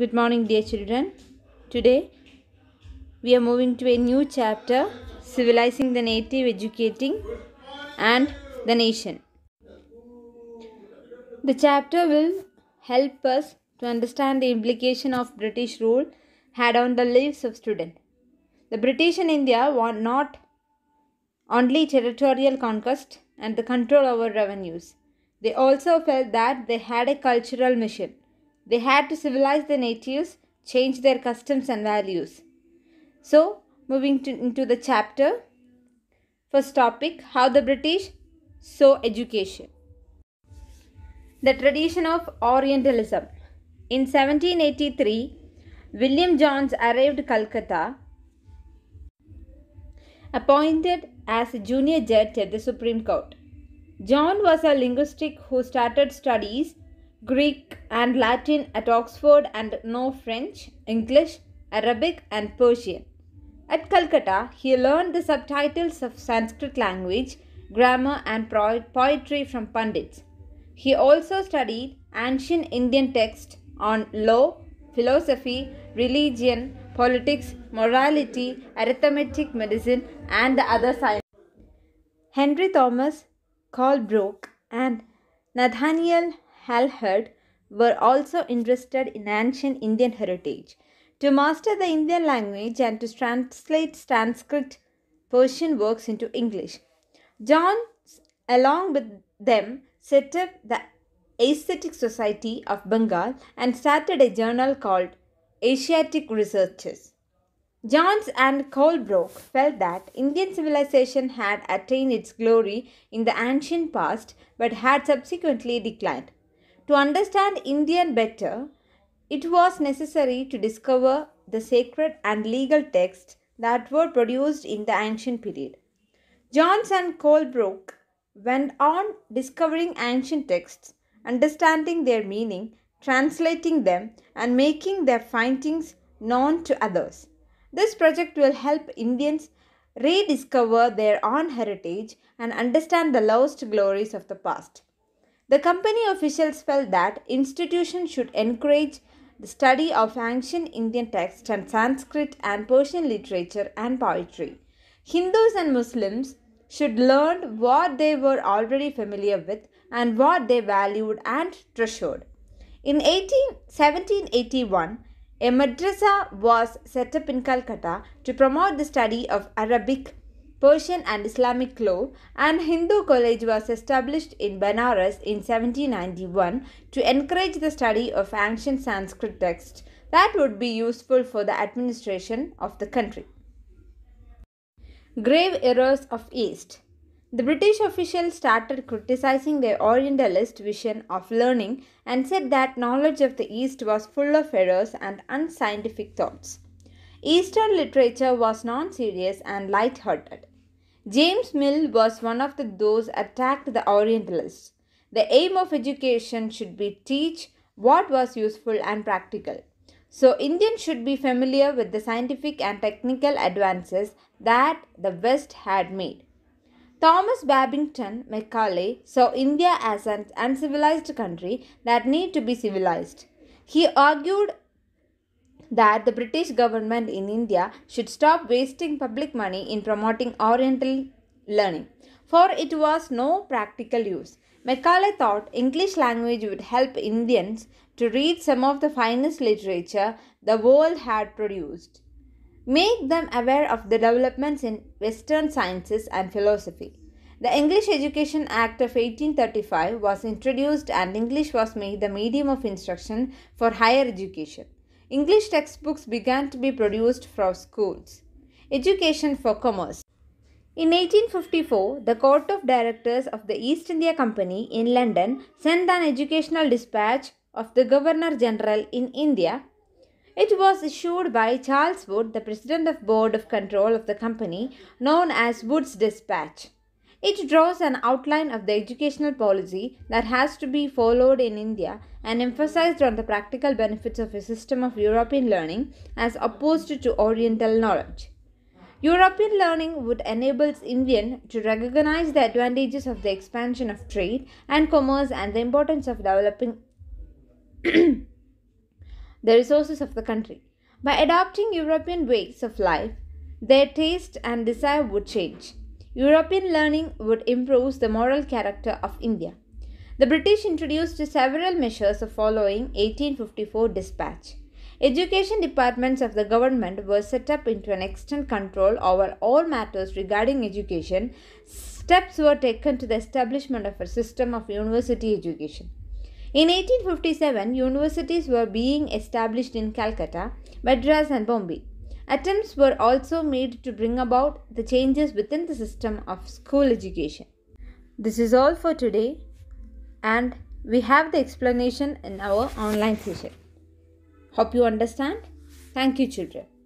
Good morning, dear children. Today we are moving to a new chapter Civilizing the Native, Educating and the Nation. The chapter will help us to understand the implication of British rule had on the lives of students. The British in India were not only territorial conquest and the control over revenues. They also felt that they had a cultural mission they had to civilize the natives, change their customs and values. So, moving to, into the chapter, first topic how the British saw education. The tradition of Orientalism. In 1783, William Johns arrived Calcutta appointed as a junior judge at the Supreme Court. John was a linguist who started studies Greek and Latin at Oxford and no French, English, Arabic, and Persian. At Calcutta, he learned the subtitles of Sanskrit language, grammar, and poetry from Pandits. He also studied ancient Indian texts on law, philosophy, religion, politics, morality, arithmetic, medicine, and the other sciences. Henry Thomas Colebrook and Nathaniel Halherd were also interested in ancient Indian heritage. To master the Indian language and to translate Sanskrit Persian works into English. John, along with them, set up the Asiatic Society of Bengal and started a journal called Asiatic Researches. Johns and Colebrook felt that Indian civilization had attained its glory in the ancient past but had subsequently declined. To understand Indian better, it was necessary to discover the sacred and legal texts that were produced in the ancient period. Johns and Colebrook went on discovering ancient texts, understanding their meaning, translating them, and making their findings known to others. This project will help Indians rediscover their own heritage and understand the lost glories of the past. The company officials felt that institutions should encourage the study of ancient Indian texts and Sanskrit and Persian literature and poetry. Hindus and Muslims should learn what they were already familiar with and what they valued and treasured. In 18, 1781, a madrasa was set up in Calcutta to promote the study of Arabic Persian and Islamic law, and Hindu college was established in Banaras in 1791 to encourage the study of ancient Sanskrit texts that would be useful for the administration of the country. Grave Errors of East The British officials started criticizing their Orientalist vision of learning and said that knowledge of the East was full of errors and unscientific thoughts. Eastern literature was non-serious and light-hearted. James Mill was one of the, those attacked the Orientalists. The aim of education should be teach what was useful and practical. So Indians should be familiar with the scientific and technical advances that the West had made. Thomas Babington Macaulay saw India as an uncivilized country that need to be civilized. He argued that the British government in India should stop wasting public money in promoting Oriental learning, for it was no practical use. Macaulay thought English language would help Indians to read some of the finest literature the world had produced, make them aware of the developments in Western sciences and philosophy. The English Education Act of 1835 was introduced and English was made the medium of instruction for higher education. English textbooks began to be produced for schools. Education for Commerce In 1854, the Court of Directors of the East India Company in London sent an educational dispatch of the Governor General in India. It was issued by Charles Wood, the President of Board of Control of the company, known as Wood's Dispatch. It draws an outline of the educational policy that has to be followed in India and emphasized on the practical benefits of a system of European learning as opposed to Oriental knowledge. European learning would enable Indians to recognize the advantages of the expansion of trade and commerce and the importance of developing the resources of the country. By adopting European ways of life, their taste and desire would change. European learning would improve the moral character of India. The British introduced several measures following 1854 dispatch. Education departments of the government were set up into an extent control over all matters regarding education. Steps were taken to the establishment of a system of university education. In 1857, universities were being established in Calcutta, Madras and Bombay. Attempts were also made to bring about the changes within the system of school education. This is all for today, and we have the explanation in our online session. Hope you understand. Thank you, children.